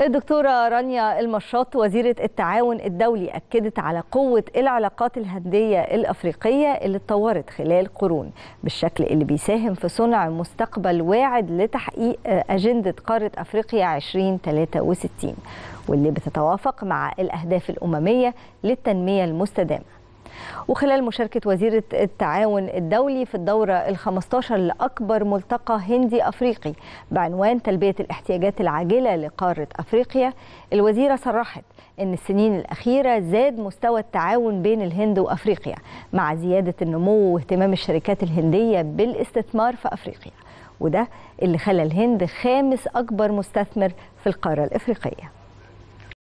الدكتورة رانيا المشاط وزيرة التعاون الدولي أكدت على قوة العلاقات الهندية الأفريقية اللي اتطورت خلال قرون بالشكل اللي بيساهم في صنع مستقبل واعد لتحقيق أجندة قارة أفريقيا 2063 واللي بتتوافق مع الأهداف الأممية للتنمية المستدامة وخلال مشاركة وزيرة التعاون الدولي في الدورة ال15 لأكبر ملتقى هندي أفريقي بعنوان تلبية الاحتياجات العاجلة لقارة أفريقيا الوزيرة صرحت أن السنين الأخيرة زاد مستوى التعاون بين الهند وأفريقيا مع زيادة النمو واهتمام الشركات الهندية بالاستثمار في أفريقيا وده اللي خلى الهند خامس أكبر مستثمر في القارة الإفريقية